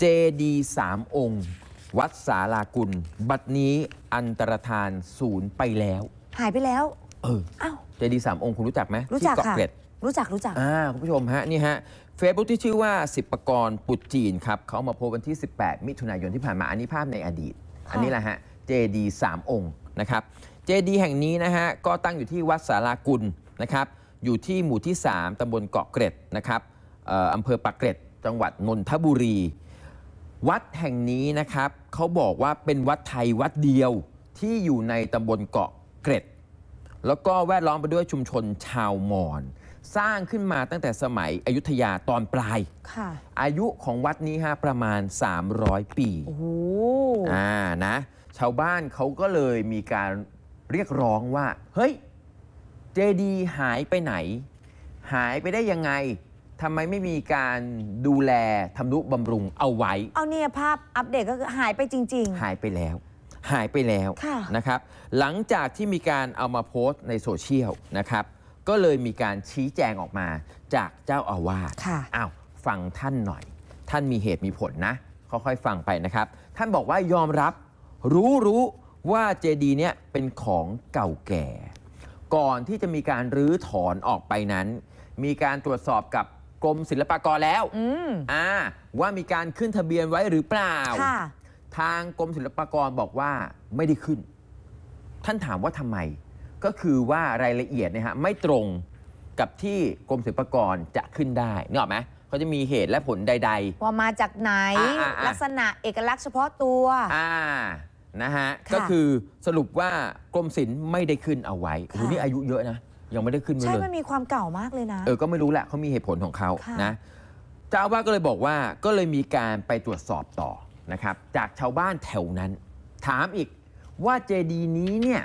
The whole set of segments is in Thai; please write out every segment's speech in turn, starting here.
เจดีสามองค์ วัดสาลากุล บัดนี้อันตรธานศูนย์ไปแล้ว หายไปแล้ว เอออ้าเจดีสามองค์คุณรู้จักไหมรู้จักค่ะรู้จักรู้จักอ่าคุณผู้ชมฮะ นี่ฮะเฟซบุ๊กที่ชื่อว่าสิบปกรณ์ปุจจีนครับเขาเอามาโพสต์วันที่ 18 มิถุนายนที่ผ่านมาอันนี้ภาพในอดีต อันนี้แหละฮะ เจดีสามองค์นะครับเจดีแห่งนี้นะฮะก็ตั้งอยู่ที่วัดสารากุลนะครับอยู่ที่หมู่ที่ 3 ตำบลเกาะเกร็ดนะครับอ่ออำเภอปากเกร็ดจังหวัดนนทบุรีวัดแห่งนี้นะครับ เขาบอกว่าเป็นวัดไทยวัดเดียวที่อยู่ในตำบลเกาะเกร็ด แล้วก็แวดล้อมไปด้วยชุมชนชาวมอญสร้างขึ้นมาตั้งแต่สมัยอยุธยาตอนปลายอายุของวัดนี้ฮะประมาณ 300 ปีโอ้อ่านะชาวบ้านเขาก็เลยมีการเรียกร้องว่า เฮ้ย เจดีหายไปไหน หายไปได้ยังไงทำไมไม่มีการดูแลทำนุบำรุงเอาไว้ เอาเนี่ยภาพอัปเดตก็คือ หายไปจริง ๆ หายไปแล้ว หายไปแล้วค่ะนะครับ หลังจากที่มีการเอามาโพสต์ในโซเชียลนะครับ ก็เลยมีการชี้แจงออกมาจากเจ้าอาวาส ค่ะอ้าวฟังท่านหน่อย ท่านมีเหตุมีผลนะ ค่อยๆ ฟังไปนะครับ ท่านบอกว่ายอมรับ รู้รู้ว่าเจดีย์เนี่ยเป็นของเก่าแก่ ก่อนที่จะมีการรื้อถอนออกไปนั้น มีการตรวจสอบกับกรมศิลปากรแล้วอ่าว่ามีการขึ้นทะเบียนไว้หรือเปล่า ทางกรมศิลปากรบอกว่าไม่ได้ขึ้น ท่านถามว่าทำไม ก็คือว่ารายละเอียดนะฮะไม่ตรงกับที่กรมศิลปากรจะขึ้นได้เนี่ยหรอไหมเขาจะมีเหตุและผลใดๆว่ามาจากไหนลักษณะเอกลักษณ์เฉพาะตัวอ่านะฮะ ก็คือสรุปว่ากรมศิลป์ไม่ได้ขึ้นเอาไว้ทอนี่อายุเยอะนะยังไม่ได้ขึ้นมาเลยใช่ มันมีความเก่ามากเลยนะ เออก็ไม่รู้แหละเขามีเหตุผลของเขานะเจ้าอาวาสก็เลยบอกว่าก็เลยมีการไปตรวจสอบต่อนะครับ จากชาวบ้านแถวนั้น ถามอีก ว่าเจดีย์นี้เนี่ย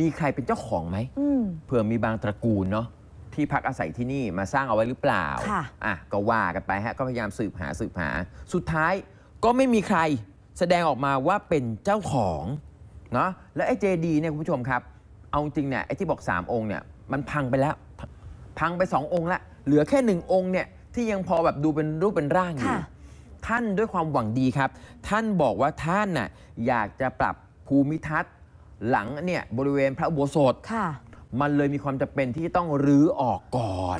มีใครเป็นเจ้าของไหมมเผื่อมีบางตระกูลเนาะที่พักอาศัยที่นี่มาสร้างเอาไว้หรือเปล่าค่ะอ่ะก็ว่ากันไปฮะก็พยายามสืบหาสืบหา สุดท้ายก็ไม่มีใครแสดงออกมาว่าเป็นเจ้าของเนาะแล้วไอ้เจดีเนี่ยคุณผู้ชมครับ เอาจริงเนี่ยไอ้ที่บอก3องค์เนี่ยมันพังไปแล้ว พังไปสององค์ละเหลือแค่หนึ่งองค์เนี่ยที่ยังพอแบบดูเป็นรูปเป็นร่างอยู่ท่านด้วยความหวังดีครับ ท่านบอกว่าท่านน่ะอยากจะปรับภูมิทัศน์ หลังเนี่ยบริเวณพระอุโบสถมันเลยมีความจำเป็นที่ต้องรื้อออกก่อน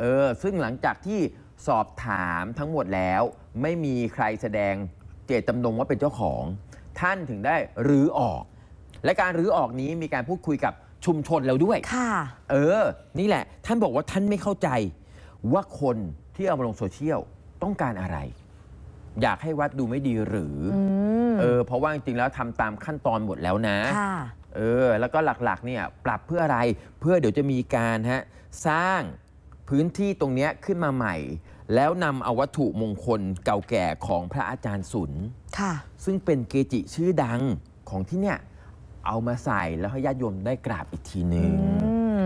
เออซึ่งหลังจากที่สอบถามทั้งหมดแล้วไม่มีใครแสดงเจตจำนงว่าเป็นเจ้าของ ท่านถึงได้รื้อออก และการรื้อออกนี้มีการพูดคุยกับชุมชนเราด้วยค่ะ เออ นี่แหละ ท่านบอกว่าท่านไม่เข้าใจ ว่าคนที่เอามาลงโซเชียลต้องการอะไร อยากให้วัดดูไม่ดีหรืออเออ เพราะว่าจริงๆ แล้วทำตามขั้นตอนหมดแล้วนะะเออ แล้วก็หลักๆ เนี่ยปรับเพื่ออะไรเพื่อเดี๋ยวจะมีการฮะสร้างพื้นที่ตรงเนี้ยขึ้นมาใหม่ แล้วนำเอาวัตถุมงคลเก่าแก่ของพระอาจารย์สุน ค่ะ ซึ่งเป็นเกจิชื่อดังของที่เนี่ยเอามาใส่แล้วให้ญาติโยมได้กราบอีกทีหนึ่ง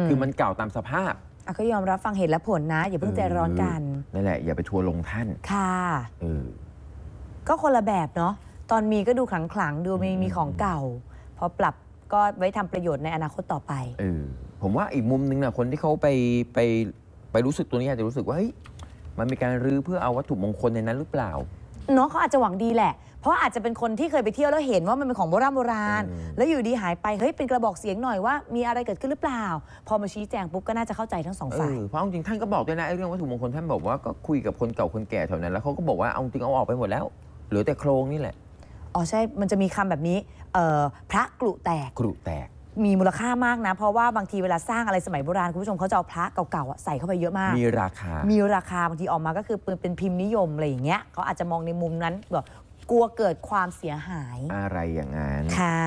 คือมันเก่าตามสภาพอ่ะก็ยอมรับฟังเหตุและผลนะ อย่าเพิ่งใจร้อนกันนั่นแหละ อย่าไปทัวลงท่าน ค่ะก็คนละแบบเนาะตอนมีก็ดูขลังๆ ดูมีมีของเก่าพอปรับก็ไว้ทำประโยชน์ในอนาคตต่อไปเออผมว่าอีกมุมนึงนะคนที่เขาไปไปไปรู้สึกตัวนี้อาจจะรู้สึกว่าเฮ้ยมันมีการรื้อเพื่อเอาวัตถุมงคลในนั้นหรือเปล่าน้องเขาอาจจะหวังดีแหละ เพราะอาจจะเป็นคนที่เคยไปเที่ยวแล้วเห็นว่ามันเป็นของโบราณโบราณ แล้วอยู่ดีหายไป เฮ้ย เป็นกระบอกเสียงหน่อยว่ามีอะไรเกิดขึ้นหรือเปล่า พอมาชี้แจงปุ๊บก็น่าจะเข้าใจทั้งสองฝ่ายเพราะจริงท่านก็บอกด้วยนะเรื่องวัตถุมงคลท่านบอกว่าก็คุยกับคนเก่าคนแก่แถวนั้นแล้วเขาก็บอกว่าเอาจริงเอาออกไปหมดแล้วเหลือแต่โครงนี่แหละ อ๋อใช่ มันจะมีคำแบบนี้พระกรุแตกกรุแตกมีมูลค่ามากนะ เพราะว่าบางทีเวลาสร้างอะไรสมัยโบราณ คุณผู้ชมเขาจะเอาพระเก่าๆใส่เข้าไปเยอะมาก มีราคา มีราคา บางทีออกมาก็คือเป็นพิมพ์นิยมอะไรอย่างเงี้ยเขาอาจจะมองในมุมนั้นแบบกลัวเกิดความเสียหาย อะไรอย่างนั้น ค่ะ